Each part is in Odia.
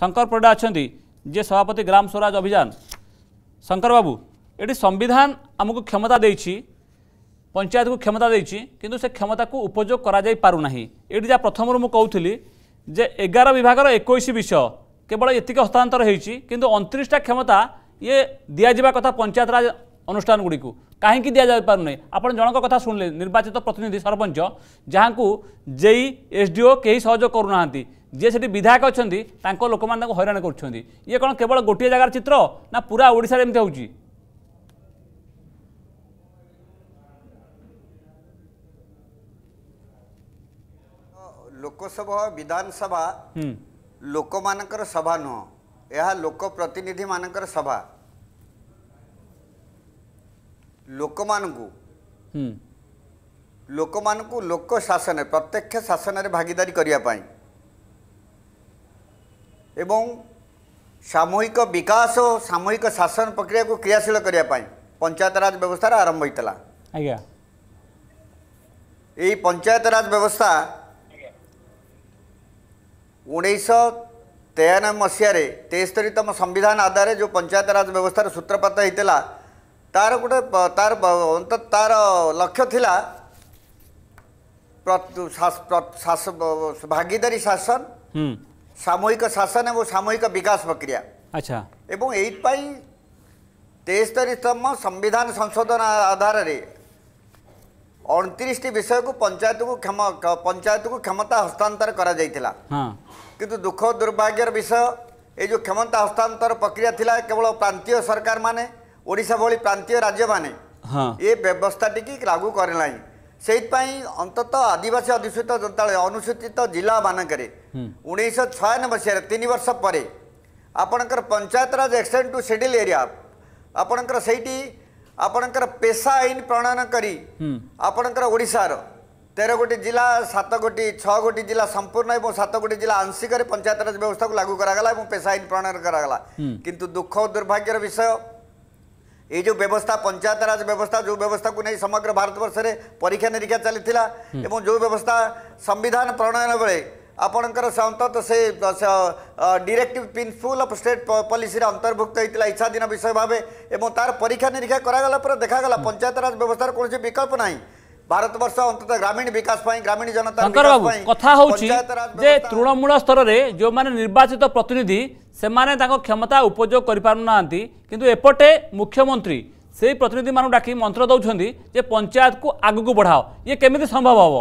ଶଙ୍କର ପରିଡ଼ା ଅଛନ୍ତି ଯିଏ ସଭାପତି ଗ୍ରାମ ସ୍ୱରାଜ ଅଭିଯାନ ଶଙ୍କର ବାବୁ ଏଠି ସମ୍ବିଧାନ ଆମକୁ କ୍ଷମତା ଦେଇଛି ପଞ୍ଚାୟତକୁ କ୍ଷମତା ଦେଇଛି କିନ୍ତୁ ସେ କ୍ଷମତାକୁ ଉପଯୋଗ କରାଯାଇ ପାରୁନାହିଁ ଏଠି ଯାହା ପ୍ରଥମରୁ ମୁଁ କହୁଥିଲି ଯେ ଏଗାର ବିଭାଗର ଏକୋଇଶ ବିଷୟ କେବଳ ଏତିକି ହସ୍ତାନ୍ତର ହୋଇଛି କିନ୍ତୁ ଅଣତିରିଶଟା କ୍ଷମତା ଇଏ ଦିଆଯିବା କଥା ପଞ୍ଚାୟତରାଜ ଅନୁଷ୍ଠାନଗୁଡ଼ିକୁ କାହିଁକି ଦିଆଯାଇପାରୁନାହିଁ ଆପଣ ଜଣଙ୍କ କଥା ଶୁଣିଲେ ନିର୍ବାଚିତ ପ୍ରତିନିଧି ସରପଞ୍ଚ ଯାହାଙ୍କୁ ଜେଇ ଏସ୍ ଡି ଓ କେହି ସହଯୋଗ କରୁନାହାନ୍ତି ଯିଏ ସେଠି ବିଧାୟକ ଅଛନ୍ତି ତାଙ୍କ ଲୋକମାନେ ତାଙ୍କୁ ହଇରାଣ କରୁଛନ୍ତି ଇଏ କ'ଣ କେବଳ ଗୋଟିଏ ଜାଗାର ଚିତ୍ର ନା ପୁରା ଓଡ଼ିଶାରେ ଏମିତି ହେଉଛି ଲୋକସଭା ବିଧାନସଭା ଲୋକମାନଙ୍କର ସଭା ନୁହଁ ଏହା ଲୋକପ୍ରତିନିଧିମାନଙ୍କର ସଭା ଲୋକମାନଙ୍କୁ ଲୋକମାନଙ୍କୁ ଲୋକ ଶାସନ ପ୍ରତ୍ୟକ୍ଷ ଶାସନରେ ଭାଗିଦାରୀ କରିବା ପାଇଁ ଏବଂ ସାମୂହିକ ବିକାଶ ଓ ସାମୂହିକ ଶାସନ ପ୍ରକ୍ରିୟାକୁ କ୍ରିୟାଶୀଳ କରିବା ପାଇଁ ପଞ୍ଚାୟତରାଜ ବ୍ୟବସ୍ଥାରେ ଆରମ୍ଭ ହୋଇଥିଲା ଆଜ୍ଞା ଏହି ପଞ୍ଚାୟତରାଜ ବ୍ୟବସ୍ଥା ଉଣେଇଶହ ତେୟାନବେ ମସିହାରେ ତେସ୍ତରୀତମ ସମ୍ବିଧାନ ଆଧାରରେ ଯେଉଁ ପଞ୍ଚାୟତରାଜ ବ୍ୟବସ୍ଥାର ସୂତ୍ରପାତ ହୋଇଥିଲା ତାର ଗୋଟେ ତାର ଅନ୍ତ ତାର ଲକ୍ଷ୍ୟ ଥିଲା ଭାଗିଦାରୀ ଶାସନ ସାମୁହିକ ଶାସନ ଏବଂ ସାମୁହିକ ବିକାଶ ପ୍ରକ୍ରିୟା ଆଚ୍ଛା ଏବଂ ଏଇଥିପାଇଁ ତେସ୍ତରୀତମ ସମ୍ବିଧାନ ସଂଶୋଧନ ଆଧାରରେ ଅଣତିରିଶଟି ବିଷୟକୁ ପଞ୍ଚାୟତକୁ କ୍ଷମ ପଞ୍ଚାୟତକୁ କ୍ଷମତା ହସ୍ତାନ୍ତର କରାଯାଇଥିଲା କିନ୍ତୁ ଦୁଃଖ ଦୁର୍ଭାଗ୍ୟର ବିଷୟ ଏଇ ଯେଉଁ କ୍ଷମତା ହସ୍ତାନ୍ତର ପ୍ରକ୍ରିୟା ଥିଲା କେବଳ ପ୍ରାନ୍ତୀୟ ସରକାରମାନେ ଓଡ଼ିଶା ଭଳି ପ୍ରାନ୍ତୀୟ ରାଜ୍ୟମାନେ ଏ ବ୍ୟବସ୍ଥାଟିକି ଲାଗୁ କରେ ନାହିଁ ସେଇଥିପାଇଁ ଅନ୍ତତଃ ଆଦିବାସୀ ଅଧିଷ୍ଠିତ ଯେତେବେଳେ ଅନୁସୂଚିତ ଜିଲ୍ଲାମାନଙ୍କରେ ଉଣେଇଶହ ଛୟାନବେ ତିନି ବର୍ଷ ପରେ ଆପଣଙ୍କର panchayat raj extend to schedule area ଆପଣଙ୍କର ସେଇଠି ଆପଣଙ୍କର ପେଶା ଆଇନ ପ୍ରଣୟନ କରି ଆପଣଙ୍କର ଓଡ଼ିଶାର ତେର ଗୋଟି ଜିଲ୍ଲା ସାତ ଗୋଟି ଛଅ ଗୋଟି ଜିଲ୍ଲା ସମ୍ପୂର୍ଣ୍ଣ ଏବଂ ସାତ ଗୋଟି ଜିଲ୍ଲା ଆଂଶିକରେ ପଞ୍ଚାୟତରାଜ ବ୍ୟବସ୍ଥାକୁ ଲାଗୁ କରାଗଲା ଏବଂ ପେଶା ଆଇନ ପ୍ରଣୟନ କରାଗଲା କିନ୍ତୁ ଦୁଃଖ ଓ ଦୁର୍ଭାଗ୍ୟର ବିଷୟ ଏଇ ଯେଉଁ ବ୍ୟବସ୍ଥା ପଞ୍ଚାୟତରାଜ ବ୍ୟବସ୍ଥା ଯେଉଁ ବ୍ୟବସ୍ଥାକୁ ନେଇ ସମଗ୍ର ଭାରତବର୍ଷରେ ପରୀକ୍ଷା ନିରୀକ୍ଷା ଚାଲିଥିଲା ଏବଂ ଯେଉଁ ବ୍ୟବସ୍ଥା ସମ୍ବିଧାନ ପ୍ରଣୟନ ବେଳେ ଆପଣଙ୍କର ଅନ୍ତତଃ ସେ directive principle of state ପଲିସିରେ ଅନ୍ତର୍ଭୁକ୍ତ ହୋଇଥିଲା ଇଚ୍ଛାଧୀନ ବିଷୟ ଭାବେ ଏବଂ ତାର ପରୀକ୍ଷା ନିରୀକ୍ଷା କରାଗଲା ପରେ ଦେଖାଗଲା ପଞ୍ଚାୟତରାଜ ବ୍ୟବସ୍ଥାର କୌଣସି ବିକଳ୍ପ ନାହିଁ ଭାରତବର୍ଷ ଅନ୍ତତଃ ଗ୍ରାମୀଣ ବିକାଶ ପାଇଁ ଗ୍ରାମୀଣ ଜନତା କଥା ହେଉଛି ଯେ ତୃଣମୂଳ ସ୍ତରରେ ଯେଉଁମାନେ ନିର୍ବାଚିତ ପ୍ରତିନିଧି ସେମାନେ ତାଙ୍କ କ୍ଷମତା ଉପଯୋଗ କରିପାରୁନାହାନ୍ତି କିନ୍ତୁ ଏପଟେ ମୁଖ୍ୟମନ୍ତ୍ରୀ ସେହି ପ୍ରତିନିଧିମାନଙ୍କୁ ଡାକି ମନ୍ତ୍ର ଦେଉଛନ୍ତି ଯେ ପଞ୍ଚାୟତକୁ ଆଗକୁ ବଢ଼ାଅ ଇଏ କେମିତି ସମ୍ଭବ ହେବ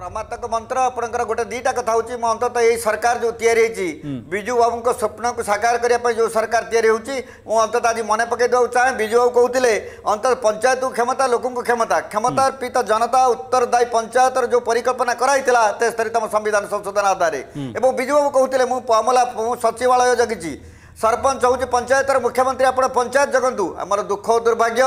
ପ୍ରମାତକ ମନ୍ତ୍ର ଆପଣଙ୍କର ଗୋଟେ ଦୁଇଟା କଥା ହେଉଛି ମୁଁ ଅନ୍ତତଃ ଏଇ ସରକାର ଯେଉଁ ତିଆରି ହେଇଛି ବିଜୁ ବାବୁଙ୍କ ସ୍ୱପ୍ନକୁ ସାକାର କରିବା ପାଇଁ ଯେଉଁ ସରକାର ତିଆରି ହେଉଛି ମୁଁ ଅନ୍ତତଃ ଆଜି ମନେ ପକାଇ ଦେବାକୁ ଚାହେଁ ବିଜୁ ବାବୁ କହୁଥିଲେ ଅନ୍ତତଃ ପଞ୍ଚାୟତକୁ କ୍ଷମତା ଲୋକଙ୍କୁ କ୍ଷମତା କ୍ଷମତାର୍ପିତ ଜନତା ଉତ୍ତରଦାୟୀ ପଞ୍ଚାୟତର ଯେଉଁ ପରିକଳ୍ପନା କରାହେଇଥିଲା ତେସ୍ତରୀତମ ସମ୍ବିଧାନ ସଂଶୋଧନ ଆଧାରରେ ଏବଂ ବିଜୁ ବାବୁ କହୁଥିଲେ ମୁଁ ପମଲା ମୁଁ ସଚିବାଳୟ ଜଗିଛି ସରପଞ୍ଚ ହେଉଛି ପଞ୍ଚାୟତର ମୁଖ୍ୟମନ୍ତ୍ରୀ ଆପଣ ପଞ୍ଚାୟତ ଜଗନ୍ତୁ ଆମର ଦୁଃଖ ଦୁର୍ଭାଗ୍ୟ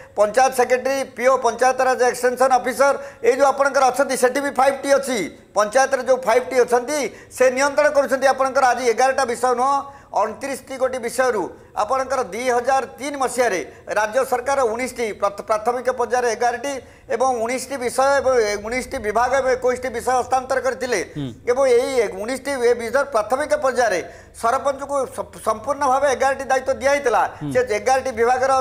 panchayat secretary PO Panchayat Raj Raj extension officer ये जो आपंकर अच्छा सेठी भी फाइव टी अच्छी पंचायत जो फाइव टी अच्छा से नियंत्रण कर आज एगारटा विषय नुह ଅଣତିରିଶଟି ଗୋଟି ବିଷୟରୁ ଆପଣଙ୍କର ଦୁଇ ହଜାର ତିନି ମସିହାରେ ରାଜ୍ୟ ସରକାର ଉଣେଇଶଟି ପ୍ରାଥମିକ ପର୍ଯ୍ୟାୟରେ ଏଗାରଟି ଏବଂ ଉଣେଇଶଟି ବିଷୟ ଏବଂ ଉଣେଇଶଟି ବିଭାଗ ଏବଂ ଏକୋଇଶଟି ବିଷୟ ହସ୍ତାନ୍ତର କରିଥିଲେ ଏବଂ ଏହି ଉଣେଇଶଟି ଏ ବିଷୟ ପ୍ରାଥମିକ ପର୍ଯ୍ୟାୟରେ ସରପଞ୍ଚକୁ ସମ୍ପୂର୍ଣ୍ଣ ଭାବେ ଏଗାରଟି ଦାୟିତ୍ୱ ଦିଆହେଇଥିଲା ସେ ଏଗାରଟି ବିଭାଗର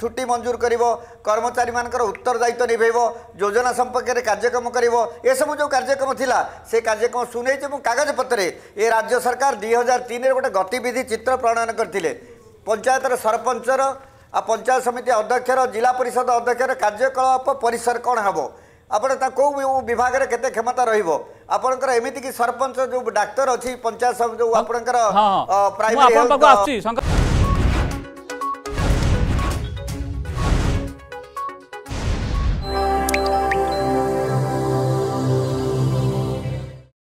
ଛୁଟି ମଞ୍ଜୁର କରିବ କର୍ମଚାରୀମାନଙ୍କର ଉତ୍ତରଦାୟିତ୍ୱ ନିଭେଇବ ଯୋଜନା ସମ୍ପର୍କରେ କାର୍ଯ୍ୟକ୍ରମ କରିବ ଏସବୁ ଯେଉଁ କାର୍ଯ୍ୟକ୍ରମ ଥିଲା ସେ କାର୍ଯ୍ୟକ୍ରମ ସୁନେଇଛି ଏବଂ କାଗଜପତ୍ରରେ ଏ ରାଜ୍ୟ ସରକାର ଦୁଇ ହଜାର ତିନିରେ ଗୋଟେ ଗତିବିଧି ପ୍ରତିନିଧି ଚିତ୍ର ପ୍ରଣୟନ କରିଥିଲେ ପଞ୍ଚାୟତର ସରପଞ୍ଚର ଆଉ ପଞ୍ଚାୟତ ସମିତି ଅଧ୍ୟକ୍ଷର ଜିଲ୍ଲା ପରିଷଦ ଅଧ୍ୟକ୍ଷର କାର୍ଯ୍ୟକଳାପ ପରିସର କ'ଣ ହେବ ଆପଣ ତା କେଉଁ ବିଭାଗରେ କେତେ କ୍ଷମତା ରହିବ ଆପଣଙ୍କର ଏମିତିକି ସରପଞ୍ଚ ଯେଉଁ ଡାକ୍ତର ଅଛି ପଞ୍ଚାୟତ ଯେଉଁ ଆପଣଙ୍କର